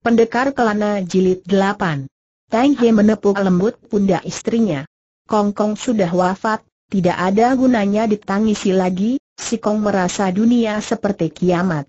Pendekar Kelana Jilid 8 Tang He menepuk lembut pundak istrinya. Kong Kong sudah wafat, tidak ada gunanya ditangisi lagi, si Kong merasa dunia seperti kiamat.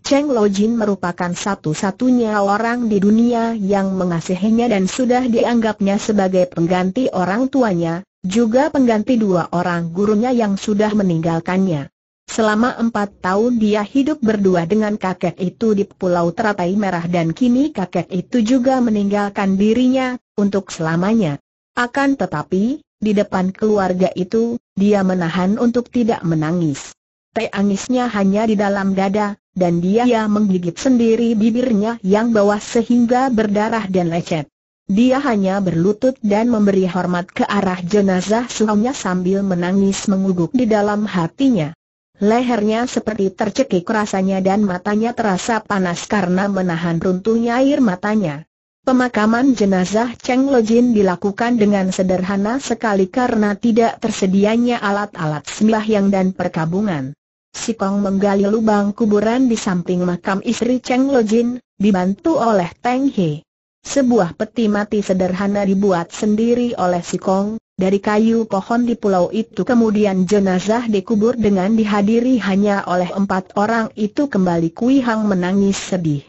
Cheng Lo Jin merupakan satu-satunya orang di dunia yang mengasihinya dan sudah dianggapnya sebagai pengganti orang tuanya, juga pengganti dua orang gurunya yang sudah meninggalkannya. Selama empat tahun dia hidup berdua dengan kakek itu di Pulau Teratai Merah dan kini kakek itu juga meninggalkan dirinya, untuk selamanya. Akan tetapi, di depan keluarga itu, dia menahan untuk tidak menangis. Tangisnya hanya di dalam dada, dan dia menggigit sendiri bibirnya yang bawah sehingga berdarah dan lecet. Dia hanya berlutut dan memberi hormat ke arah jenazah suaminya sambil menangis menguguk di dalam hatinya. Lehernya seperti tercekik rasanya dan matanya terasa panas karena menahan runtuhnya air matanya. Pemakaman jenazah Cheng Lojin dilakukan dengan sederhana sekali karena tidak tersedianya alat-alat yang dan perkabungan. Si Kong menggali lubang kuburan di samping makam istri Cheng Lojin, dibantu oleh Teng He. Sebuah peti mati sederhana dibuat sendiri oleh si Kong, dari kayu pohon di pulau itu kemudian jenazah dikubur dengan dihadiri hanya oleh empat orang itu kembali Kui Hang menangis sedih.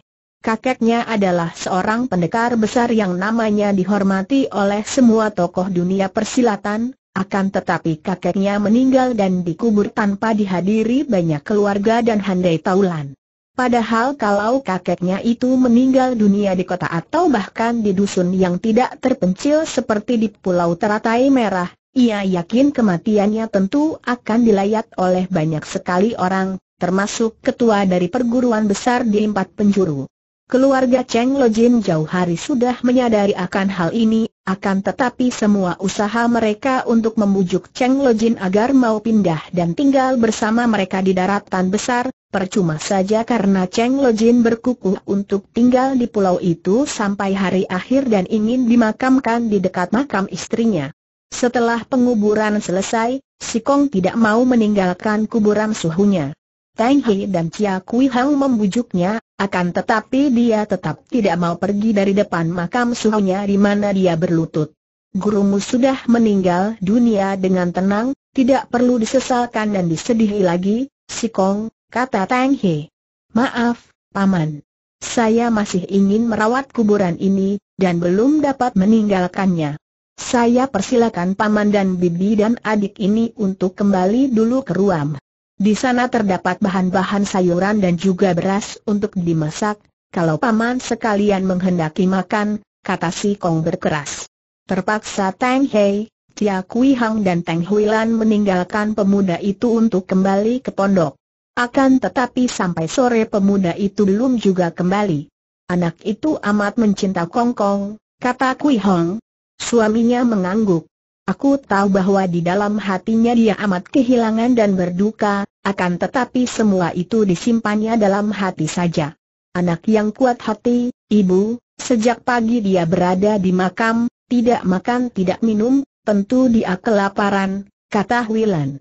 Kakeknya adalah seorang pendekar besar yang namanya dihormati oleh semua tokoh dunia persilatan, akan tetapi kakeknya meninggal dan dikubur tanpa dihadiri banyak keluarga dan handai taulan. Padahal kalau kakeknya itu meninggal dunia di kota atau bahkan di dusun yang tidak terpencil seperti di Pulau Teratai Merah, ia yakin kematiannya tentu akan dilayat oleh banyak sekali orang, termasuk ketua dari perguruan besar di empat penjuru. Keluarga Cheng Lojin jauh hari sudah menyadari akan hal ini, akan tetapi semua usaha mereka untuk membujuk Cheng Lojin agar mau pindah dan tinggal bersama mereka di daratan besar, Percuma saja karena Cheng Lojin berkukuh untuk tinggal di pulau itu sampai hari akhir dan ingin dimakamkan di dekat makam istrinya. Setelah penguburan selesai, si Kong tidak mau meninggalkan kuburan suhunya. Tang He dan Chia Kui Hang membujuknya, akan tetapi dia tetap tidak mau pergi dari depan makam suhunya di mana dia berlutut. Gurumu sudah meninggal dunia dengan tenang, tidak perlu disesalkan dan disedihi lagi, si Kong, kata Tang He. Maaf, Paman. Saya masih ingin merawat kuburan ini, dan belum dapat meninggalkannya. Saya persilakan Paman dan Bibi dan adik ini untuk kembali dulu ke ruam. Di sana terdapat bahan-bahan sayuran dan juga beras untuk dimasak, kalau Paman sekalian menghendaki makan, kata si Kong berkeras. Terpaksa Tang Hei, Tia Kui Hang dan Tang Hui Lan meninggalkan pemuda itu untuk kembali ke pondok. Akan tetapi sampai sore pemuda itu belum juga kembali. Anak itu amat mencinta Kongkong, kata Kui Hong. Suaminya mengangguk. Aku tahu bahwa di dalam hatinya dia amat kehilangan dan berduka, akan tetapi semua itu disimpannya dalam hati saja. Anak yang kuat hati, ibu, sejak pagi dia berada di makam, tidak makan tidak minum, tentu dia kelaparan, kata Wilan.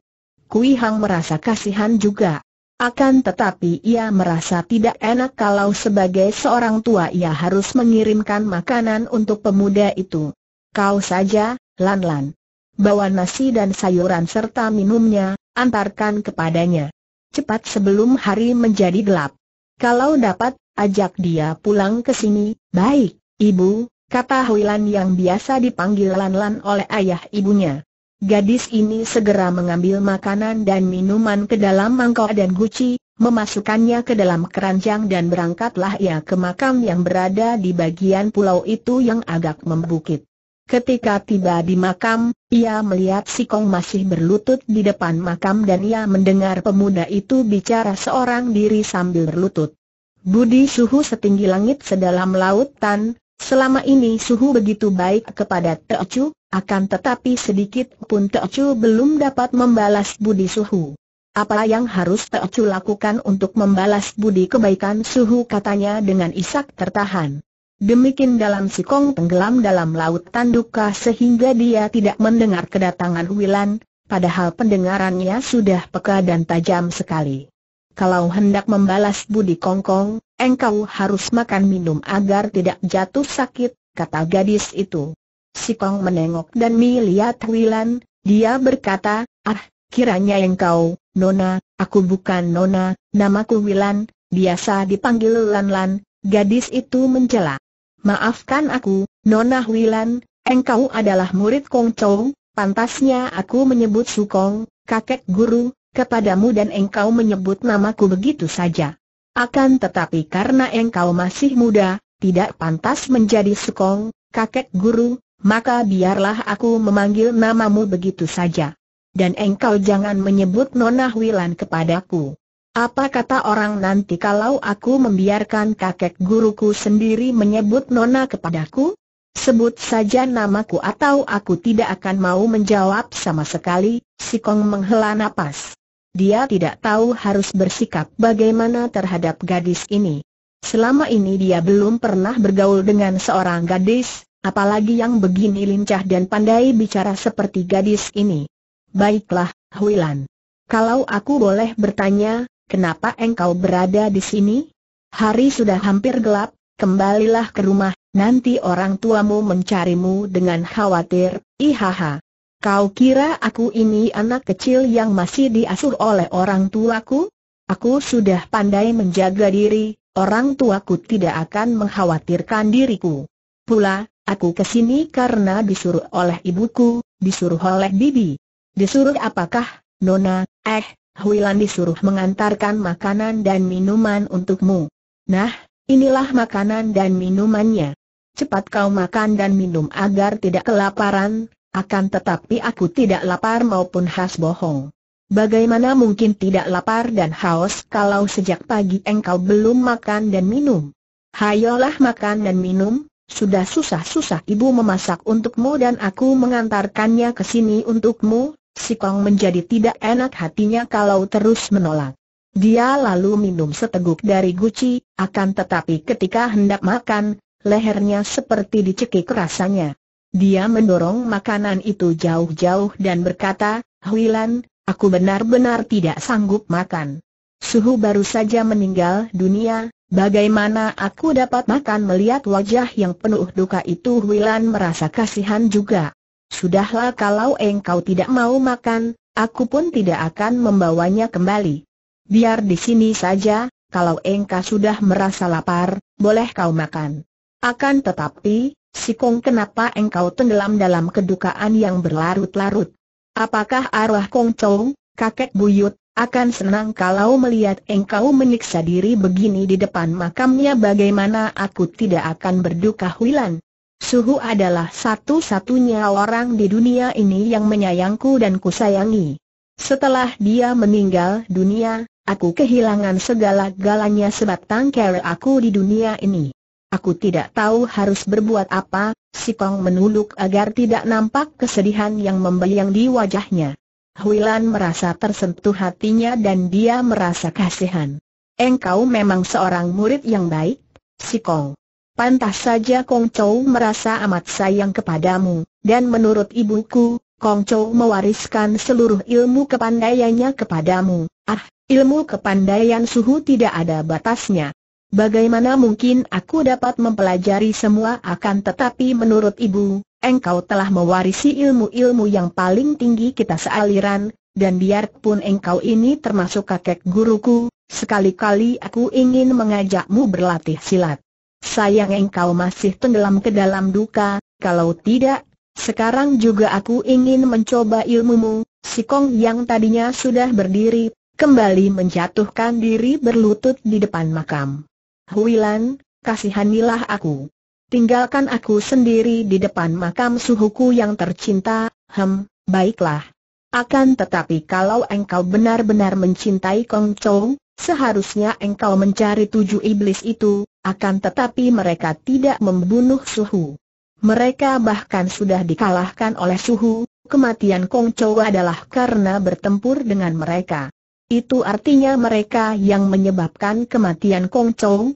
Kui Hang merasa kasihan juga. Akan tetapi ia merasa tidak enak kalau sebagai seorang tua ia harus mengirimkan makanan untuk pemuda itu. Kau saja, Lan-Lan. Bawa nasi dan sayuran serta minumnya, antarkan kepadanya. Cepat sebelum hari menjadi gelap. Kalau dapat, ajak dia pulang ke sini. Baik, ibu, kata Huilan yang biasa dipanggil Lan-Lan oleh ayah ibunya. Gadis ini segera mengambil makanan dan minuman ke dalam mangkok dan guci, memasukkannya ke dalam keranjang dan berangkatlah ia ke makam yang berada di bagian pulau itu yang agak membukit. Ketika tiba di makam, ia melihat si Kong masih berlutut di depan makam dan ia mendengar pemuda itu bicara seorang diri sambil berlutut. Budi suhu setinggi langit sedalam lautan, selama ini suhu begitu baik kepada Teocu, akan tetapi sedikit pun Teocu belum dapat membalas budi Suhu. Apa yang harus Teocu lakukan untuk membalas budi kebaikan Suhu katanya dengan isak tertahan. Demikian dalam si Kong tenggelam dalam laut tanduka sehingga dia tidak mendengar kedatangan Wilan, padahal pendengarannya sudah peka dan tajam sekali. Kalau hendak membalas budi Kong Kong, engkau harus makan minum agar tidak jatuh sakit, kata gadis itu. Si Kong menengok dan melihat Wilan, dia berkata, ah, kiranya engkau, Nona, aku bukan Nona, namaku Wilan, biasa dipanggil Lan-Lan, gadis itu mencela. Maafkan aku, Nona Wilan, engkau adalah murid Kong Chow, pantasnya aku menyebut Sukong, kakek guru, kepadamu dan engkau menyebut namaku begitu saja. Akan tetapi karena engkau masih muda, tidak pantas menjadi Sukong, kakek guru, maka biarlah aku memanggil namamu begitu saja. Dan engkau jangan menyebut Nona Wilan kepadaku. Apa kata orang nanti kalau aku membiarkan kakek guruku sendiri menyebut Nona kepadaku? Sebut saja namaku atau aku tidak akan mau menjawab sama sekali, si Kong menghela nafas. Dia tidak tahu harus bersikap bagaimana terhadap gadis ini. Selama ini dia belum pernah bergaul dengan seorang gadis, Apalagi yang begini lincah dan pandai bicara seperti gadis ini. Baiklah, Huilan. Kalau aku boleh bertanya, kenapa engkau berada di sini? Hari sudah hampir gelap, kembalilah ke rumah, nanti orang tuamu mencarimu dengan khawatir, ihaha. Kau kira aku ini anak kecil yang masih diasuh oleh orang tuaku? Aku sudah pandai menjaga diri, orang tuaku tidak akan mengkhawatirkan diriku. Pula, Aku kesini karena disuruh oleh ibuku, disuruh oleh bibi. Disuruh apakah, Nona, eh, Huilan disuruh mengantarkan makanan dan minuman untukmu. Nah, inilah makanan dan minumannya. Cepat kau makan dan minum agar tidak kelaparan, akan tetapi aku tidak lapar maupun khas bohong. Bagaimana mungkin tidak lapar dan haus kalau sejak pagi engkau belum makan dan minum? Hayolah makan dan minum, sudah susah-susah ibu memasak untukmu dan aku mengantarkannya ke sini untukmu, si Kong menjadi tidak enak hatinya kalau terus menolak. Dia lalu minum seteguk dari guci, akan tetapi ketika hendak makan, lehernya seperti dicekik rasanya. Dia mendorong makanan itu jauh-jauh dan berkata, Huilan, aku benar-benar tidak sanggup makan. Suhu baru saja meninggal dunia, Bagaimana aku dapat makan melihat wajah yang penuh duka itu Huilan merasa kasihan juga. Sudahlah kalau engkau tidak mau makan, aku pun tidak akan membawanya kembali. Biar di sini saja, kalau engkau sudah merasa lapar, boleh kau makan. Akan tetapi, Sikong kenapa engkau tenggelam dalam kedukaan yang berlarut-larut? Apakah arwah Kong Chong, kakek buyut, akan senang kalau melihat engkau menyiksa diri begini di depan makamnya bagaimana aku tidak akan berduka Huilan. Suhu adalah satu-satunya orang di dunia ini yang menyayangku dan kusayangi. Setelah dia meninggal dunia, aku kehilangan segala-galanya sebatang kara aku di dunia ini. Aku tidak tahu harus berbuat apa, si Kong menuluk agar tidak nampak kesedihan yang membayang di wajahnya. Huilan merasa tersentuh hatinya dan dia merasa kasihan. Engkau memang seorang murid yang baik, si Kong. Pantas saja Kong Chou merasa amat sayang kepadamu, dan menurut ibuku, Kong Chou mewariskan seluruh ilmu kepandaiannya kepadamu. Ah, ilmu kepandaian suhu tidak ada batasnya. Bagaimana mungkin aku dapat mempelajari semua akan tetapi menurut ibu, engkau telah mewarisi ilmu-ilmu yang paling tinggi kita sealiran, dan biarpun engkau ini termasuk kakek guruku, sekali-kali aku ingin mengajakmu berlatih silat. Sayang engkau masih tenggelam ke dalam duka, kalau tidak, sekarang juga aku ingin mencoba ilmumu, si Kong yang tadinya sudah berdiri, kembali menjatuhkan diri berlutut di depan makam. Huilan, kasihanilah aku. Tinggalkan aku sendiri di depan makam suhuku yang tercinta, hem, baiklah. Akan tetapi kalau engkau benar-benar mencintai Kong Chou, seharusnya engkau mencari tujuh iblis itu, akan tetapi mereka tidak membunuh suhu. Mereka bahkan sudah dikalahkan oleh suhu, kematian Kong Chou adalah karena bertempur dengan mereka. Itu artinya mereka yang menyebabkan kematian Kong Chou,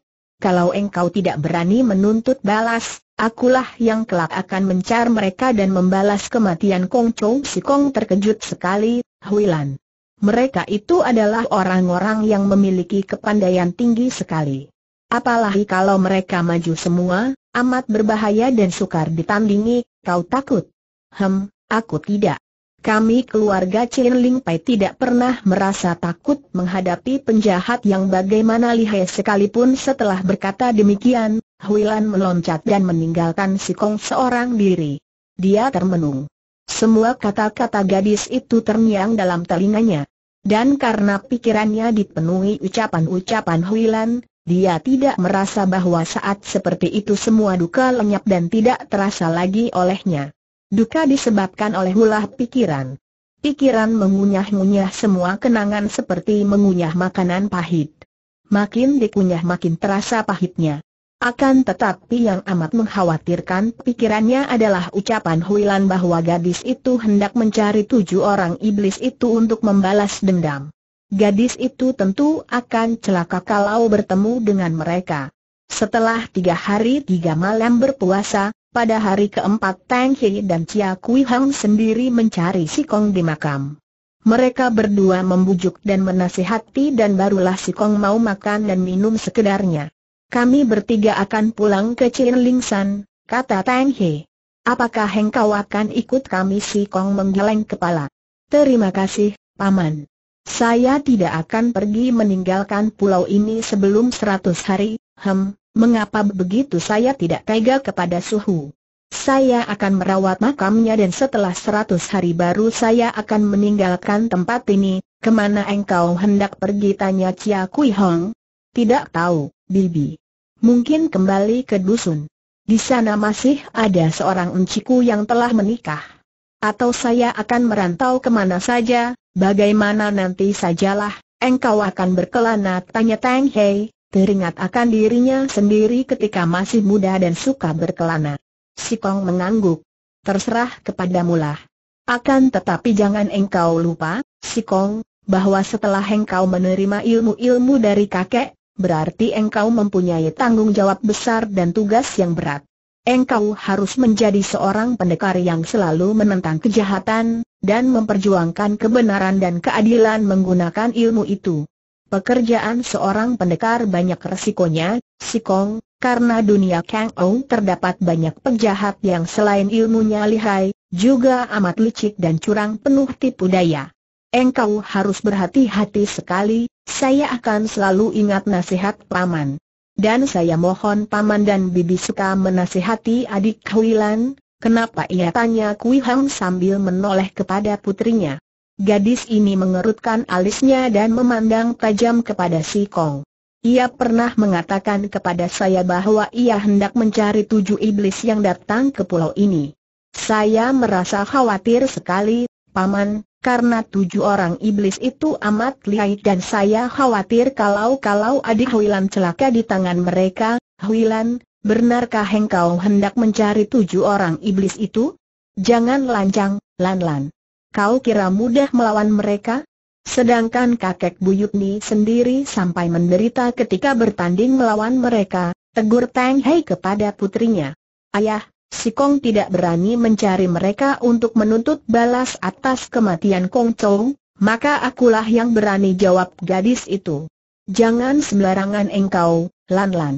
kalau engkau tidak berani menuntut balas, akulah yang kelak akan mencar mereka dan membalas kematian Kong Chou Si Kong terkejut sekali, Huilan. Mereka itu adalah orang-orang yang memiliki kepandaian tinggi sekali. Apalagi kalau mereka maju semua, amat berbahaya dan sukar ditandingi, kau takut? Hem, aku tidak. Kami keluarga Chen Ling Pai tidak pernah merasa takut menghadapi penjahat yang bagaimana lihai sekalipun setelah berkata demikian, Huilan meloncat dan meninggalkan si Kong seorang diri. Dia termenung. Semua kata-kata gadis itu terngiang dalam telinganya. Dan karena pikirannya dipenuhi ucapan-ucapan Huilan, dia tidak merasa bahwa saat seperti itu semua duka lenyap dan tidak terasa lagi olehnya. Duka disebabkan oleh ulah pikiran. Pikiran mengunyah-ngunyah semua kenangan seperti mengunyah makanan pahit. Makin dikunyah makin terasa pahitnya. Akan tetapi yang amat mengkhawatirkan pikirannya adalah ucapan Huilan bahwa gadis itu hendak mencari tujuh orang iblis itu untuk membalas dendam. Gadis itu tentu akan celaka kalau bertemu dengan mereka. Setelah tiga hari tiga malam berpuasa, pada hari keempat Tang Hei dan Chia Kui Hang sendiri mencari si Kong di makam. Mereka berdua membujuk dan menasihati dan barulah si Kong mau makan dan minum sekedarnya. Kami bertiga akan pulang ke Chin Ling San, kata Tang Hei. Apakah kau akan ikut kami si Kong menggeleng kepala? Terima kasih, Paman. Saya tidak akan pergi meninggalkan pulau ini sebelum seratus hari, hem, Mengapa begitu saya tidak tega kepada suhu? Saya akan merawat makamnya dan setelah seratus hari baru saya akan meninggalkan tempat ini, kemana engkau hendak pergi tanya Chia Kui Hong? Tidak tahu, Bibi. Mungkin kembali ke dusun. Di sana masih ada seorang enciku yang telah menikah. Atau saya akan merantau kemana saja, bagaimana nanti sajalah, engkau akan berkelana tanya Tang Hei, Teringat akan dirinya sendiri ketika masih muda dan suka berkelana. Si Kong mengangguk. Terserah kepada lah. Akan tetapi jangan engkau lupa, si Kong, bahwa setelah engkau menerima ilmu-ilmu dari kakek, berarti engkau mempunyai tanggung jawab besar dan tugas yang berat. Engkau harus menjadi seorang pendekar yang selalu menentang kejahatan, dan memperjuangkan kebenaran dan keadilan menggunakan ilmu itu. Pekerjaan seorang pendekar banyak resikonya, Sikong, karena dunia Kang Ong terdapat banyak penjahat yang selain ilmunya lihai, juga amat licik dan curang penuh tipu daya. Engkau harus berhati-hati sekali, saya akan selalu ingat nasihat Paman. Dan saya mohon Paman dan Bibi suka menasihati adik Huilan, kenapa ia tanya Kui sambil menoleh kepada putrinya. Gadis ini mengerutkan alisnya dan memandang tajam kepada si Kong. Ia pernah mengatakan kepada saya bahwa ia hendak mencari tujuh iblis yang datang ke pulau ini. Saya merasa khawatir sekali, Paman, karena tujuh orang iblis itu amat lihai dan saya khawatir kalau-kalau adik Huilan celaka di tangan mereka. Huilan, benarkah engkau hendak mencari tujuh orang iblis itu? Jangan lancang, Lan Lan. Kau kira mudah melawan mereka? Sedangkan kakek buyut Ni sendiri sampai menderita ketika bertanding melawan mereka, tegur Tang Hei kepada putrinya. Ayah, si Kong tidak berani mencari mereka untuk menuntut balas atas kematian Kong Chou, maka akulah yang berani jawab gadis itu. Jangan sembarangan engkau, Lan Lan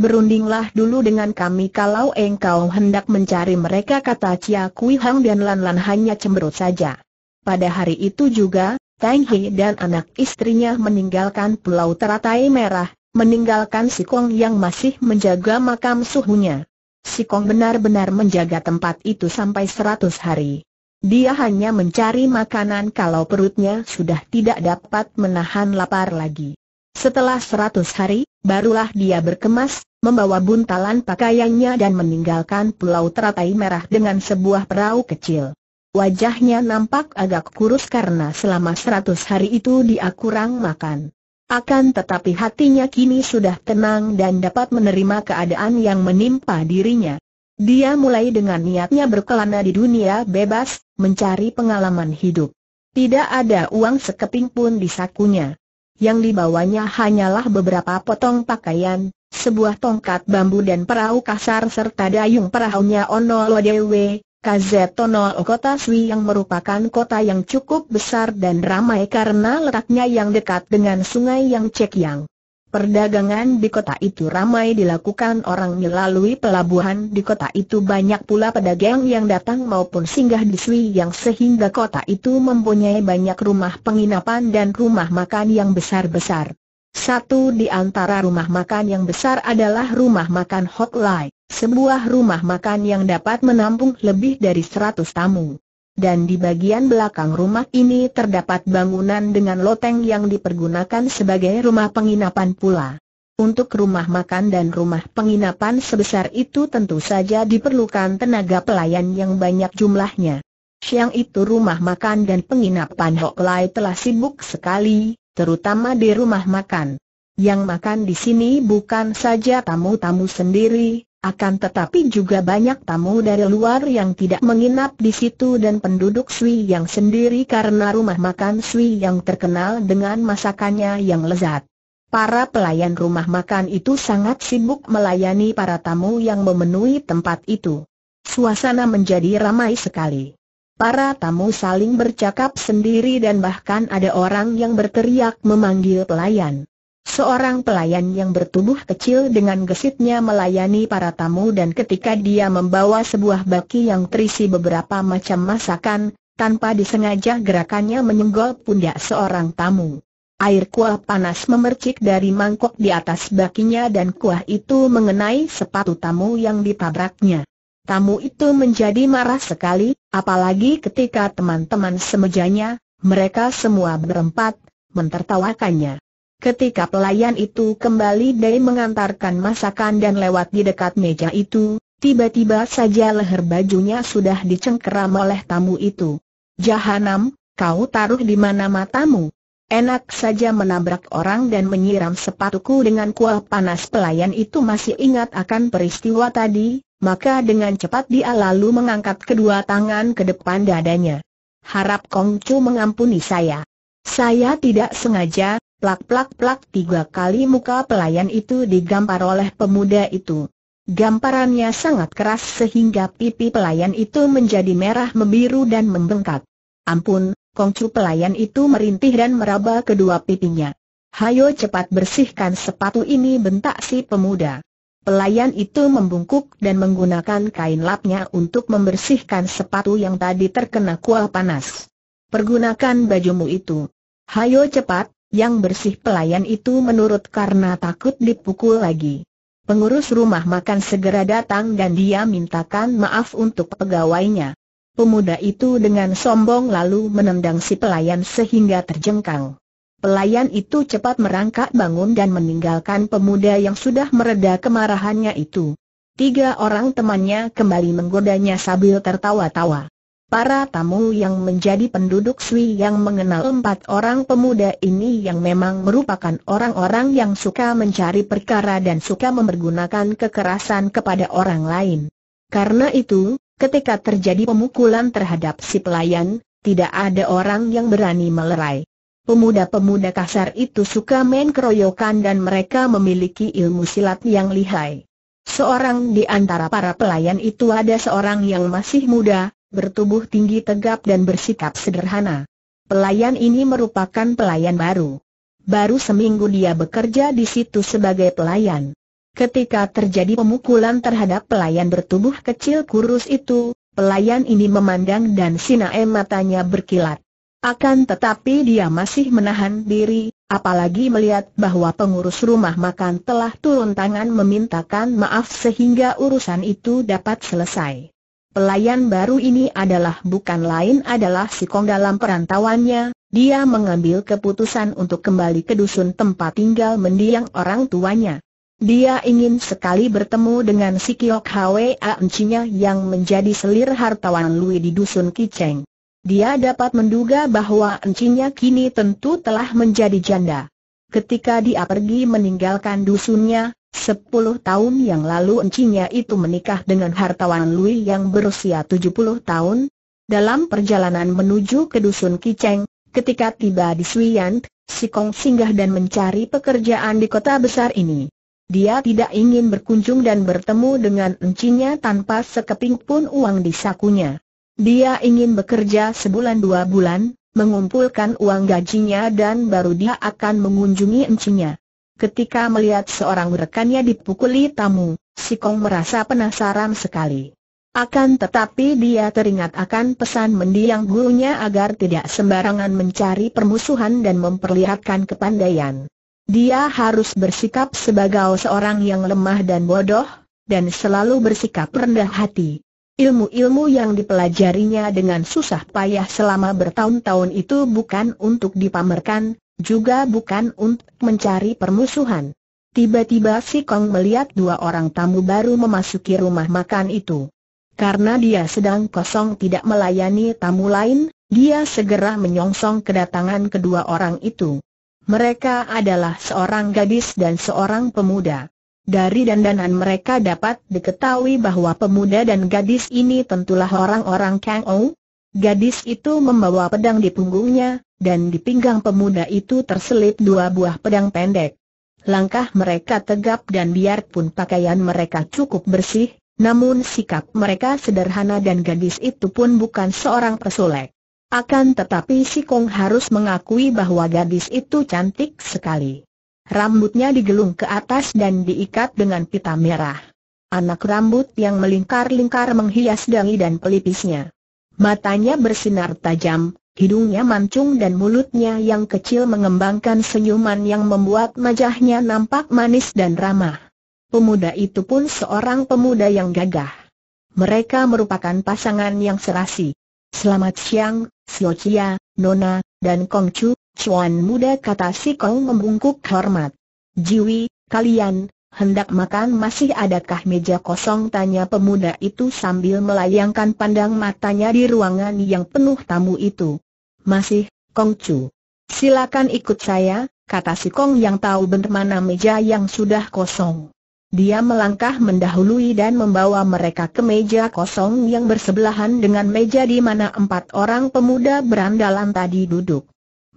berundinglah dulu dengan kami kalau engkau hendak mencari mereka kata Chia Kui Hang dan Lan Lan hanya cemberut saja. Pada hari itu juga, Tang He dan anak istrinya meninggalkan Pulau Teratai Merah, meninggalkan Si Kong yang masih menjaga makam suhunya. Si Kong benar-benar menjaga tempat itu sampai 100 hari. Dia hanya mencari makanan kalau perutnya sudah tidak dapat menahan lapar lagi. Setelah seratus hari, barulah dia berkemas, membawa buntalan pakaiannya dan meninggalkan pulau teratai merah dengan sebuah perahu kecil. Wajahnya nampak agak kurus karena selama seratus hari itu dia kurang makan. Akan tetapi hatinya kini sudah tenang dan dapat menerima keadaan yang menimpa dirinya. Dia mulai dengan niatnya berkelana di dunia bebas, mencari pengalaman hidup. Tidak ada uang sekeping pun di sakunya yang dibawanya hanyalah beberapa potong pakaian, sebuah tongkat bambu dan perahu kasar serta dayung perahunya Ono Lodewe, Kazetono Kota Sui yang merupakan kota yang cukup besar dan ramai karena letaknya yang dekat dengan sungai yang yang. Perdagangan di kota itu ramai dilakukan orang melalui pelabuhan di kota itu banyak pula pedagang yang datang maupun singgah di Sui yang sehingga kota itu mempunyai banyak rumah penginapan dan rumah makan yang besar-besar. Satu di antara rumah makan yang besar adalah rumah makan Hotlai, sebuah rumah makan yang dapat menampung lebih dari 100 tamu dan di bagian belakang rumah ini terdapat bangunan dengan loteng yang dipergunakan sebagai rumah penginapan pula. Untuk rumah makan dan rumah penginapan sebesar itu tentu saja diperlukan tenaga pelayan yang banyak jumlahnya. Siang itu rumah makan dan penginapan Hok Lai telah sibuk sekali, terutama di rumah makan. Yang makan di sini bukan saja tamu-tamu sendiri, akan tetapi juga banyak tamu dari luar yang tidak menginap di situ dan penduduk Sui yang sendiri karena rumah makan Sui yang terkenal dengan masakannya yang lezat. Para pelayan rumah makan itu sangat sibuk melayani para tamu yang memenuhi tempat itu. Suasana menjadi ramai sekali. Para tamu saling bercakap sendiri dan bahkan ada orang yang berteriak memanggil pelayan seorang pelayan yang bertubuh kecil dengan gesitnya melayani para tamu dan ketika dia membawa sebuah baki yang terisi beberapa macam masakan, tanpa disengaja gerakannya menyenggol pundak seorang tamu. Air kuah panas memercik dari mangkok di atas bakinya dan kuah itu mengenai sepatu tamu yang ditabraknya. Tamu itu menjadi marah sekali, apalagi ketika teman-teman semejanya, mereka semua berempat, mentertawakannya. Ketika pelayan itu kembali dari mengantarkan masakan dan lewat di dekat meja itu, tiba-tiba saja leher bajunya sudah dicengkeram oleh tamu itu. Jahanam, kau taruh di mana matamu? Enak saja menabrak orang dan menyiram sepatuku dengan kuah panas pelayan itu masih ingat akan peristiwa tadi, maka dengan cepat dia lalu mengangkat kedua tangan ke depan dadanya. Harap Kongcu mengampuni saya. Saya tidak sengaja, Plak-plak-plak tiga kali muka pelayan itu digampar oleh pemuda itu. Gamparannya sangat keras sehingga pipi pelayan itu menjadi merah membiru dan membengkak. Ampun, kongcu pelayan itu merintih dan meraba kedua pipinya. Hayo cepat bersihkan sepatu ini bentak si pemuda. Pelayan itu membungkuk dan menggunakan kain lapnya untuk membersihkan sepatu yang tadi terkena kuah panas. Pergunakan bajumu itu. Hayo cepat, yang bersih pelayan itu menurut karena takut dipukul lagi. Pengurus rumah makan segera datang dan dia mintakan maaf untuk pegawainya. Pemuda itu dengan sombong lalu menendang si pelayan sehingga terjengkang. Pelayan itu cepat merangkak bangun dan meninggalkan pemuda yang sudah mereda kemarahannya itu. Tiga orang temannya kembali menggodanya sambil tertawa-tawa. Para tamu yang menjadi penduduk Sui yang mengenal empat orang pemuda ini yang memang merupakan orang-orang yang suka mencari perkara dan suka mempergunakan kekerasan kepada orang lain. Karena itu, ketika terjadi pemukulan terhadap si pelayan, tidak ada orang yang berani melerai. Pemuda-pemuda kasar itu suka main keroyokan dan mereka memiliki ilmu silat yang lihai. Seorang di antara para pelayan itu ada seorang yang masih muda, bertubuh tinggi tegap dan bersikap sederhana. Pelayan ini merupakan pelayan baru. Baru seminggu dia bekerja di situ sebagai pelayan. Ketika terjadi pemukulan terhadap pelayan bertubuh kecil kurus itu, pelayan ini memandang dan sinae matanya berkilat. Akan tetapi dia masih menahan diri, apalagi melihat bahwa pengurus rumah makan telah turun tangan memintakan maaf sehingga urusan itu dapat selesai. Pelayan baru ini adalah bukan lain adalah si Kong dalam perantauannya, dia mengambil keputusan untuk kembali ke dusun tempat tinggal mendiang orang tuanya. Dia ingin sekali bertemu dengan si Kiok Hwa Encinya yang menjadi selir hartawan Lui di dusun Kiceng. Dia dapat menduga bahwa Encinya kini tentu telah menjadi janda. Ketika dia pergi meninggalkan dusunnya, Sepuluh tahun yang lalu encinya itu menikah dengan hartawan Lui yang berusia 70 tahun. Dalam perjalanan menuju ke Dusun Kiceng, ketika tiba di Suyant, si Kong singgah dan mencari pekerjaan di kota besar ini. Dia tidak ingin berkunjung dan bertemu dengan encinya tanpa sekeping pun uang di sakunya. Dia ingin bekerja sebulan dua bulan, mengumpulkan uang gajinya dan baru dia akan mengunjungi encinya. Ketika melihat seorang rekannya dipukuli tamu, si Kong merasa penasaran sekali. Akan tetapi dia teringat akan pesan mendiang gurunya agar tidak sembarangan mencari permusuhan dan memperlihatkan kepandaian. Dia harus bersikap sebagai seorang yang lemah dan bodoh, dan selalu bersikap rendah hati. Ilmu-ilmu yang dipelajarinya dengan susah payah selama bertahun-tahun itu bukan untuk dipamerkan, juga bukan untuk mencari permusuhan. Tiba-tiba si Kong melihat dua orang tamu baru memasuki rumah makan itu. Karena dia sedang kosong tidak melayani tamu lain, dia segera menyongsong kedatangan kedua orang itu. Mereka adalah seorang gadis dan seorang pemuda. Dari dandanan mereka dapat diketahui bahwa pemuda dan gadis ini tentulah orang-orang Kang Ou. Gadis itu membawa pedang di punggungnya, dan di pinggang pemuda itu terselip dua buah pedang pendek. Langkah mereka tegap dan biarpun pakaian mereka cukup bersih, namun sikap mereka sederhana dan gadis itu pun bukan seorang pesolek. Akan tetapi si Kong harus mengakui bahwa gadis itu cantik sekali. Rambutnya digelung ke atas dan diikat dengan pita merah. Anak rambut yang melingkar-lingkar menghias dahi dan pelipisnya. Matanya bersinar tajam, hidungnya mancung dan mulutnya yang kecil mengembangkan senyuman yang membuat majahnya nampak manis dan ramah. Pemuda itu pun seorang pemuda yang gagah. Mereka merupakan pasangan yang serasi. Selamat siang, Sio Chia, Nona, dan Kong Chu, Chuan muda kata si Kong membungkuk hormat. Jiwi, kalian, hendak makan masih adakah meja kosong tanya pemuda itu sambil melayangkan pandang matanya di ruangan yang penuh tamu itu masih, Kong Chu. Silakan ikut saya, kata si Kong yang tahu benar mana meja yang sudah kosong. Dia melangkah mendahului dan membawa mereka ke meja kosong yang bersebelahan dengan meja di mana empat orang pemuda berandalan tadi duduk.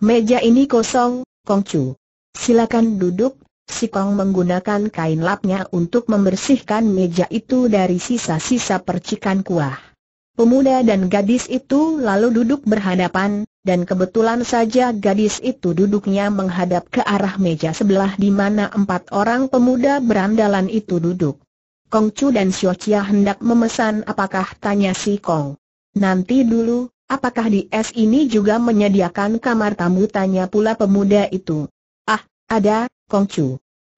Meja ini kosong, Kong Chu. Silakan duduk, si Kong menggunakan kain lapnya untuk membersihkan meja itu dari sisa-sisa percikan kuah. Pemuda dan gadis itu lalu duduk berhadapan, dan kebetulan saja gadis itu duduknya menghadap ke arah meja sebelah di mana empat orang pemuda berandalan itu duduk. Kong Chu dan Xiao Chia hendak memesan apakah tanya si Kong. Nanti dulu, apakah di S ini juga menyediakan kamar tamu tanya pula pemuda itu. Ah, ada, Kong Chu.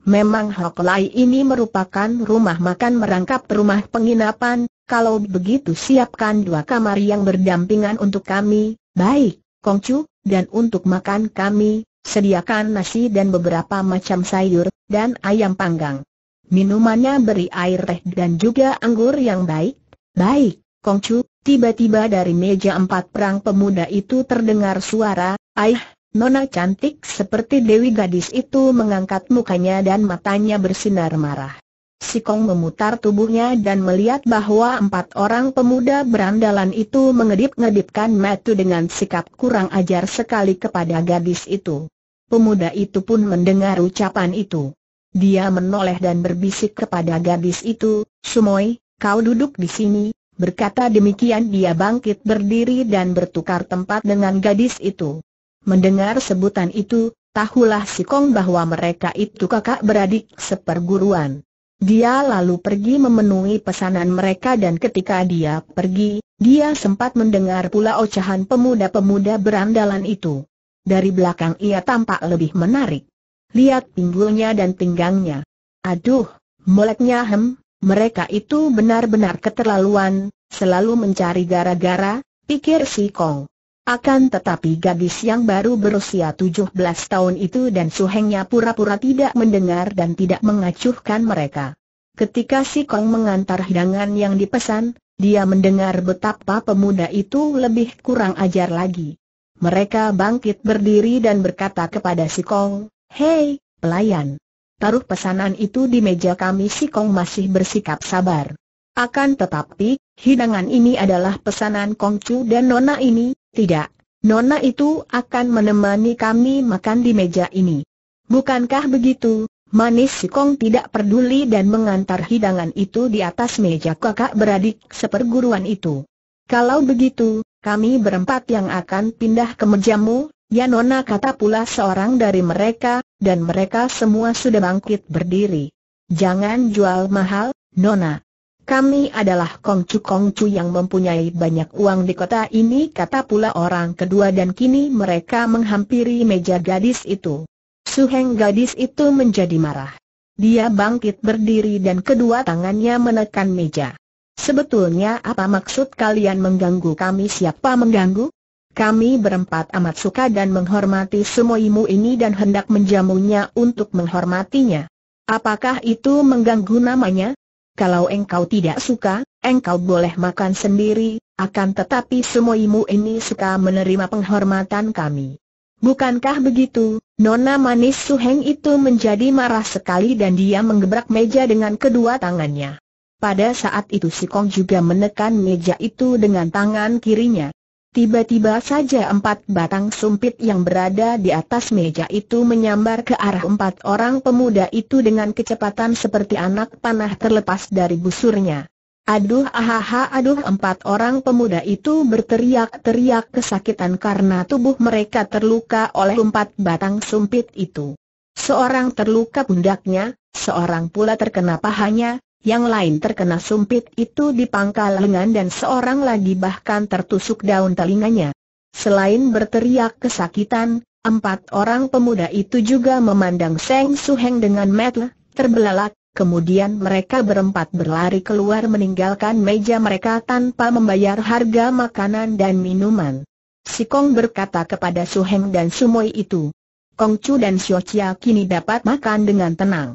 Memang Hok Lai ini merupakan rumah makan merangkap rumah penginapan, kalau begitu siapkan dua kamar yang berdampingan untuk kami, baik kongcu, dan untuk makan kami, sediakan nasi dan beberapa macam sayur, dan ayam panggang. Minumannya beri air teh dan juga anggur yang baik. Baik, kongcu, tiba-tiba dari meja empat perang pemuda itu terdengar suara, Aih, nona cantik seperti dewi gadis itu mengangkat mukanya dan matanya bersinar marah. Si Kong memutar tubuhnya dan melihat bahwa empat orang pemuda berandalan itu mengedip-ngedipkan matu dengan sikap kurang ajar sekali kepada gadis itu. Pemuda itu pun mendengar ucapan itu. Dia menoleh dan berbisik kepada gadis itu, Sumoy, kau duduk di sini, berkata demikian dia bangkit berdiri dan bertukar tempat dengan gadis itu. Mendengar sebutan itu, tahulah Si Kong bahwa mereka itu kakak beradik seperguruan. Dia lalu pergi memenuhi pesanan mereka dan ketika dia pergi, dia sempat mendengar pula ocehan pemuda-pemuda berandalan itu. Dari belakang ia tampak lebih menarik. Lihat pinggulnya dan pinggangnya. Aduh, moleknya hem, mereka itu benar-benar keterlaluan, selalu mencari gara-gara, pikir si Kong. Akan tetapi gadis yang baru berusia 17 tahun itu dan suhengnya pura-pura tidak mendengar dan tidak mengacuhkan mereka. Ketika si Kong mengantar hidangan yang dipesan, dia mendengar betapa pemuda itu lebih kurang ajar lagi. Mereka bangkit berdiri dan berkata kepada si Kong, Hei, pelayan! Taruh pesanan itu di meja kami si Kong masih bersikap sabar. Akan tetapi, hidangan ini adalah pesanan Kongcu dan Nona ini, tidak. Nona itu akan menemani kami makan di meja ini. Bukankah begitu? Manis si Kong tidak peduli dan mengantar hidangan itu di atas meja kakak beradik seperguruan itu. Kalau begitu, kami berempat yang akan pindah ke mejamu, ya Nona kata pula seorang dari mereka, dan mereka semua sudah bangkit berdiri. Jangan jual mahal, Nona. Kami adalah kongcu-kongcu yang mempunyai banyak uang di kota ini kata pula orang kedua dan kini mereka menghampiri meja gadis itu. Suheng gadis itu menjadi marah. Dia bangkit berdiri dan kedua tangannya menekan meja. Sebetulnya apa maksud kalian mengganggu kami siapa mengganggu? Kami berempat amat suka dan menghormati semua semuimu ini dan hendak menjamunya untuk menghormatinya. Apakah itu mengganggu namanya? kalau engkau tidak suka, engkau boleh makan sendiri, akan tetapi semuimu ini suka menerima penghormatan kami. Bukankah begitu, Nona Manis Suheng itu menjadi marah sekali dan dia menggebrak meja dengan kedua tangannya. Pada saat itu si Kong juga menekan meja itu dengan tangan kirinya, Tiba-tiba saja empat batang sumpit yang berada di atas meja itu menyambar ke arah empat orang pemuda itu dengan kecepatan seperti anak panah terlepas dari busurnya. Aduh ahaha aduh empat orang pemuda itu berteriak-teriak kesakitan karena tubuh mereka terluka oleh empat batang sumpit itu. Seorang terluka pundaknya, seorang pula terkena pahanya, yang lain terkena sumpit itu di pangkal lengan dan seorang lagi bahkan tertusuk daun telinganya. Selain berteriak kesakitan, empat orang pemuda itu juga memandang Seng Suheng dengan metel, terbelalak, kemudian mereka berempat berlari keluar meninggalkan meja mereka tanpa membayar harga makanan dan minuman. Si Kong berkata kepada Suheng dan Sumoi itu, Kong Chu dan Xiao Chia kini dapat makan dengan tenang.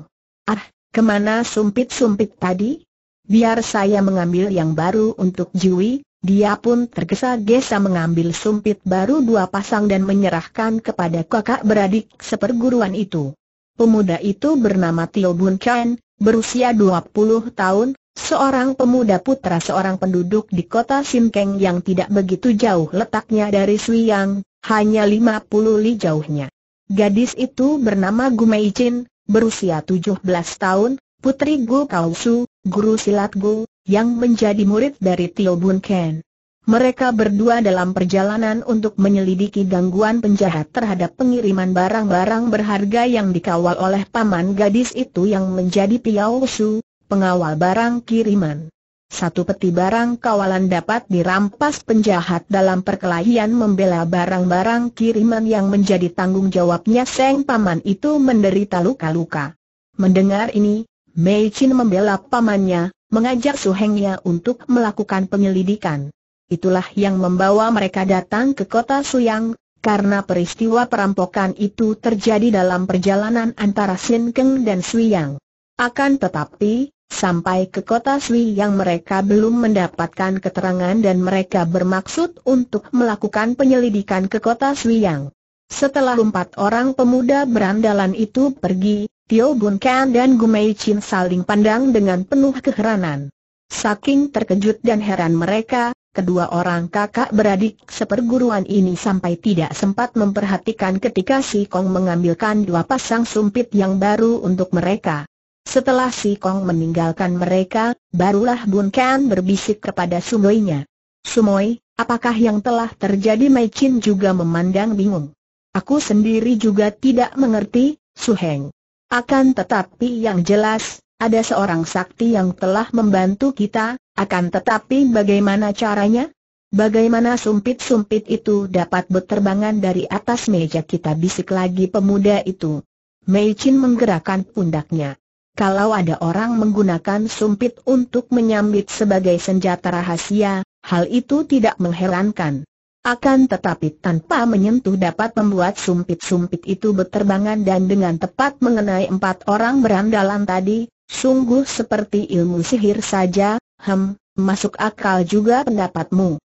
Ah, Kemana sumpit-sumpit tadi? Biar saya mengambil yang baru untuk Jui, dia pun tergesa-gesa mengambil sumpit baru dua pasang dan menyerahkan kepada kakak beradik seperguruan itu. Pemuda itu bernama Tio Bun Chan, berusia 20 tahun, seorang pemuda putra seorang penduduk di kota Simkeng yang tidak begitu jauh letaknya dari Suyang, hanya 50 li jauhnya. Gadis itu bernama Gumei Chin, berusia 17 tahun, putri Gu Kausu, guru silat Gu, yang menjadi murid dari Tio Bun Ken. Mereka berdua dalam perjalanan untuk menyelidiki gangguan penjahat terhadap pengiriman barang-barang berharga yang dikawal oleh paman gadis itu yang menjadi Piao Su, pengawal barang kiriman. Satu peti barang kawalan dapat dirampas penjahat dalam perkelahian membela barang-barang kiriman yang menjadi tanggung jawabnya Seng Paman itu menderita luka-luka. Mendengar ini, Mei Chin membela pamannya, mengajak Su suhengnya untuk melakukan penyelidikan. Itulah yang membawa mereka datang ke kota Su Yang, karena peristiwa perampokan itu terjadi dalam perjalanan antara Sin Keng dan Yang. Akan tetapi, sampai ke kota Sui yang mereka belum mendapatkan keterangan dan mereka bermaksud untuk melakukan penyelidikan ke kota Sui yang. Setelah empat orang pemuda berandalan itu pergi, Tio Bun Kan dan Gumei Chin saling pandang dengan penuh keheranan. Saking terkejut dan heran mereka, kedua orang kakak beradik seperguruan ini sampai tidak sempat memperhatikan ketika Si Kong mengambilkan dua pasang sumpit yang baru untuk mereka. Setelah Si Kong meninggalkan mereka, barulah Bun Kan berbisik kepada Sumoynya. Sumoy, apakah yang telah terjadi Mei Chin juga memandang bingung. Aku sendiri juga tidak mengerti, Su Heng. Akan tetapi yang jelas, ada seorang sakti yang telah membantu kita, akan tetapi bagaimana caranya? Bagaimana sumpit-sumpit itu dapat berterbangan dari atas meja kita bisik lagi pemuda itu. Mei Chin menggerakkan pundaknya. Kalau ada orang menggunakan sumpit untuk menyambit sebagai senjata rahasia, hal itu tidak mengherankan. Akan tetapi tanpa menyentuh dapat membuat sumpit-sumpit itu berterbangan dan dengan tepat mengenai empat orang berandalan tadi, sungguh seperti ilmu sihir saja, hem, masuk akal juga pendapatmu.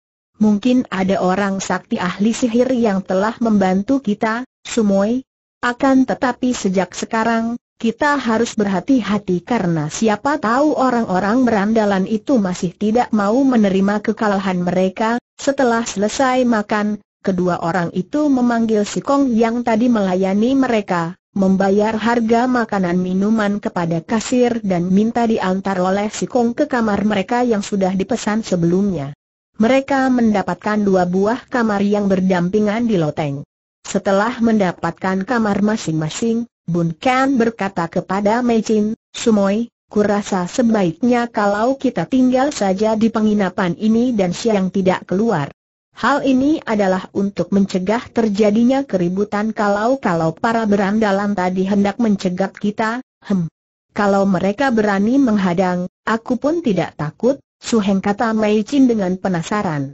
Mungkin ada orang sakti ahli sihir yang telah membantu kita, Sumoy. Akan tetapi sejak sekarang, kita harus berhati-hati karena siapa tahu orang-orang berandalan itu masih tidak mau menerima kekalahan mereka. Setelah selesai makan, kedua orang itu memanggil si Kong yang tadi melayani mereka, membayar harga makanan minuman kepada kasir dan minta diantar oleh si Kong ke kamar mereka yang sudah dipesan sebelumnya. Mereka mendapatkan dua buah kamar yang berdampingan di loteng. Setelah mendapatkan kamar masing-masing, Bun Ken berkata kepada Mei Chin, Sumoi, kurasa sebaiknya kalau kita tinggal saja di penginapan ini dan siang tidak keluar. Hal ini adalah untuk mencegah terjadinya keributan kalau-kalau para berandalan tadi hendak mencegat kita, hem. Kalau mereka berani menghadang, aku pun tidak takut, Suheng kata Mei Chin dengan penasaran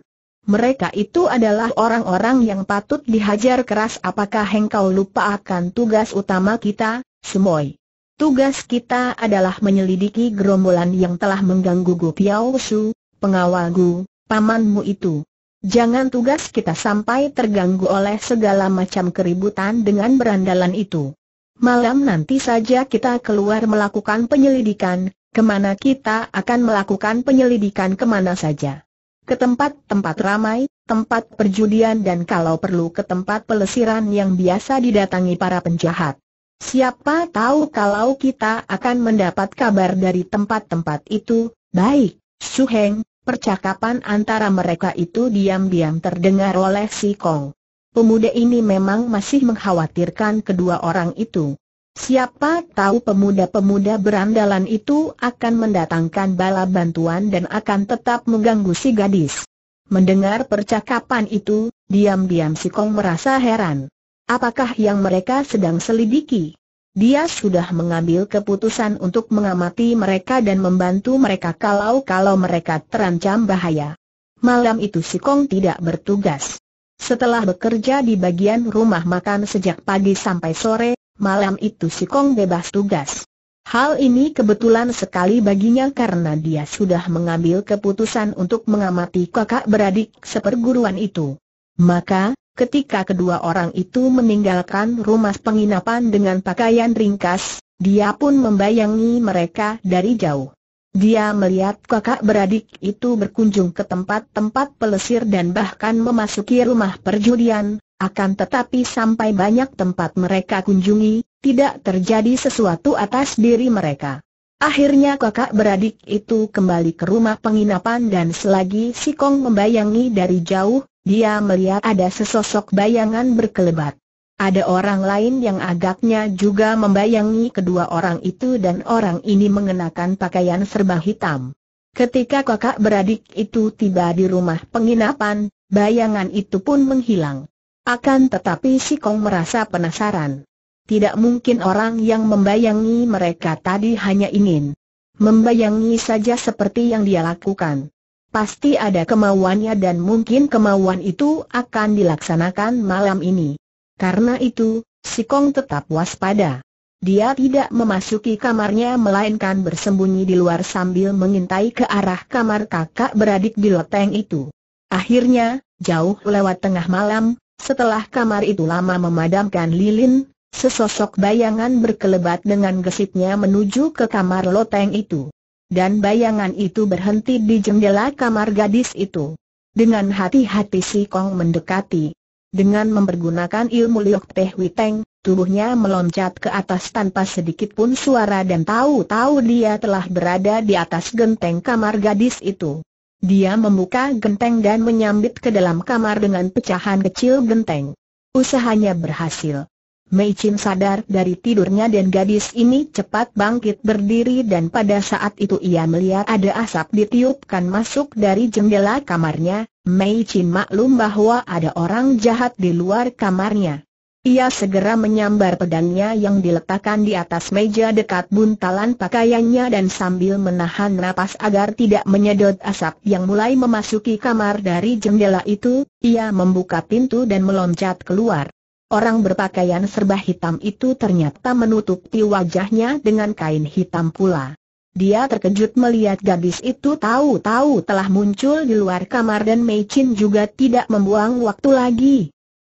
mereka itu adalah orang-orang yang patut dihajar keras apakah engkau lupa akan tugas utama kita, Semoy. Tugas kita adalah menyelidiki gerombolan yang telah mengganggu Gu Piao Su, pengawal Gu, pamanmu itu. Jangan tugas kita sampai terganggu oleh segala macam keributan dengan berandalan itu. Malam nanti saja kita keluar melakukan penyelidikan, kemana kita akan melakukan penyelidikan kemana saja ke tempat-tempat ramai, tempat perjudian dan kalau perlu ke tempat pelesiran yang biasa didatangi para penjahat. Siapa tahu kalau kita akan mendapat kabar dari tempat-tempat itu, baik, Suheng, percakapan antara mereka itu diam-diam terdengar oleh si Kong. Pemuda ini memang masih mengkhawatirkan kedua orang itu. Siapa tahu pemuda-pemuda berandalan itu akan mendatangkan bala bantuan dan akan tetap mengganggu si gadis. Mendengar percakapan itu, diam-diam si Kong merasa heran. Apakah yang mereka sedang selidiki? Dia sudah mengambil keputusan untuk mengamati mereka dan membantu mereka kalau-kalau mereka terancam bahaya. Malam itu si Kong tidak bertugas. Setelah bekerja di bagian rumah makan sejak pagi sampai sore, malam itu si Kong bebas tugas. Hal ini kebetulan sekali baginya karena dia sudah mengambil keputusan untuk mengamati kakak beradik seperguruan itu. Maka, ketika kedua orang itu meninggalkan rumah penginapan dengan pakaian ringkas, dia pun membayangi mereka dari jauh. Dia melihat kakak beradik itu berkunjung ke tempat-tempat pelesir dan bahkan memasuki rumah perjudian, akan tetapi sampai banyak tempat mereka kunjungi, tidak terjadi sesuatu atas diri mereka. Akhirnya kakak beradik itu kembali ke rumah penginapan dan selagi si Kong membayangi dari jauh, dia melihat ada sesosok bayangan berkelebat. Ada orang lain yang agaknya juga membayangi kedua orang itu dan orang ini mengenakan pakaian serba hitam. Ketika kakak beradik itu tiba di rumah penginapan, bayangan itu pun menghilang. Akan tetapi si Kong merasa penasaran. Tidak mungkin orang yang membayangi mereka tadi hanya ingin membayangi saja seperti yang dia lakukan. Pasti ada kemauannya dan mungkin kemauan itu akan dilaksanakan malam ini. Karena itu, si Kong tetap waspada. Dia tidak memasuki kamarnya melainkan bersembunyi di luar sambil mengintai ke arah kamar kakak beradik di loteng itu. Akhirnya, jauh lewat tengah malam, setelah kamar itu lama memadamkan lilin, sesosok bayangan berkelebat dengan gesitnya menuju ke kamar loteng itu. Dan bayangan itu berhenti di jendela kamar gadis itu. Dengan hati-hati si Kong mendekati. Dengan mempergunakan ilmu liok teh witeng, tubuhnya meloncat ke atas tanpa sedikit pun suara dan tahu-tahu dia telah berada di atas genteng kamar gadis itu. Dia membuka genteng dan menyambit ke dalam kamar dengan pecahan kecil genteng. Usahanya berhasil. Mei Chin sadar dari tidurnya dan gadis ini cepat bangkit berdiri dan pada saat itu ia melihat ada asap ditiupkan masuk dari jendela kamarnya, Mei Chin maklum bahwa ada orang jahat di luar kamarnya. Ia segera menyambar pedangnya yang diletakkan di atas meja dekat buntalan pakaiannya dan sambil menahan napas agar tidak menyedot asap yang mulai memasuki kamar dari jendela itu, ia membuka pintu dan meloncat keluar. Orang berpakaian serba hitam itu ternyata menutupi wajahnya dengan kain hitam pula. Dia terkejut melihat gadis itu tahu-tahu telah muncul di luar kamar dan Mei Chin juga tidak membuang waktu lagi.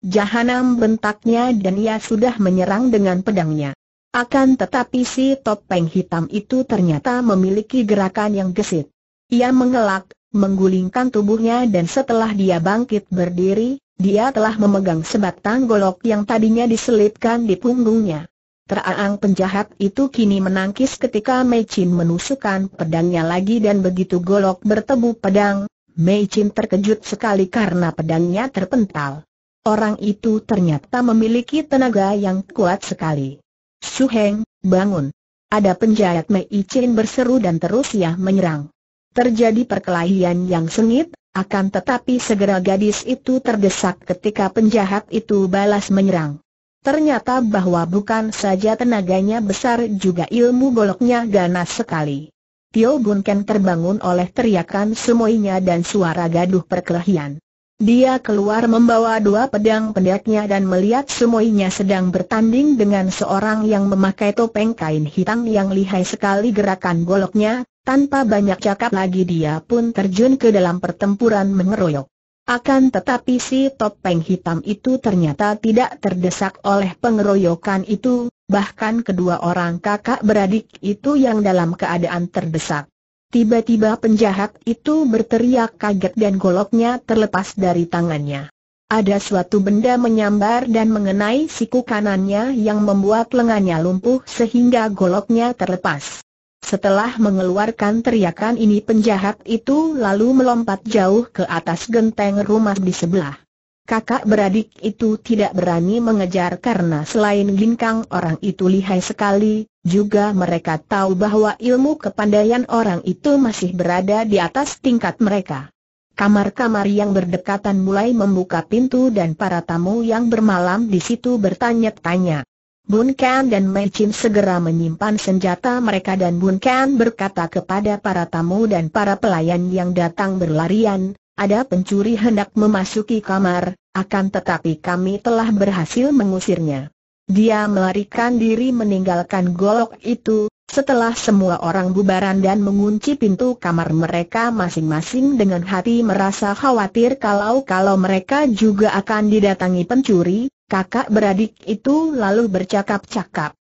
Jahanam bentaknya dan ia sudah menyerang dengan pedangnya. Akan tetapi si topeng hitam itu ternyata memiliki gerakan yang gesit. Ia mengelak, menggulingkan tubuhnya dan setelah dia bangkit berdiri, dia telah memegang sebatang golok yang tadinya diselipkan di punggungnya. Teraang penjahat itu kini menangkis ketika Mei Chin menusukkan pedangnya lagi dan begitu golok bertemu pedang, Mei Chin terkejut sekali karena pedangnya terpental. Orang itu ternyata memiliki tenaga yang kuat sekali. Su Heng, bangun. Ada penjahat Mei Chin berseru dan terus ia menyerang. Terjadi perkelahian yang sengit, akan tetapi segera gadis itu terdesak ketika penjahat itu balas menyerang. Ternyata bahwa bukan saja tenaganya besar juga ilmu goloknya ganas sekali. Tio Bun terbangun oleh teriakan semuanya dan suara gaduh perkelahian. Dia keluar membawa dua pedang pendeknya dan melihat semuanya sedang bertanding dengan seorang yang memakai topeng kain hitam yang lihai sekali gerakan goloknya, tanpa banyak cakap lagi dia pun terjun ke dalam pertempuran mengeroyok. Akan tetapi si topeng hitam itu ternyata tidak terdesak oleh pengeroyokan itu, bahkan kedua orang kakak beradik itu yang dalam keadaan terdesak. Tiba-tiba penjahat itu berteriak kaget dan goloknya terlepas dari tangannya. Ada suatu benda menyambar dan mengenai siku kanannya yang membuat lengannya lumpuh sehingga goloknya terlepas. Setelah mengeluarkan teriakan ini penjahat itu lalu melompat jauh ke atas genteng rumah di sebelah kakak beradik itu tidak berani mengejar karena selain ginkang orang itu lihai sekali, juga mereka tahu bahwa ilmu kepandaian orang itu masih berada di atas tingkat mereka. Kamar-kamar yang berdekatan mulai membuka pintu dan para tamu yang bermalam di situ bertanya-tanya. Bun Ken dan Mei Chin segera menyimpan senjata mereka dan Bun Ken berkata kepada para tamu dan para pelayan yang datang berlarian, ada pencuri hendak memasuki kamar, akan tetapi kami telah berhasil mengusirnya. Dia melarikan diri meninggalkan golok itu, setelah semua orang bubaran dan mengunci pintu kamar mereka masing-masing dengan hati merasa khawatir kalau-kalau mereka juga akan didatangi pencuri, kakak beradik itu lalu bercakap-cakap.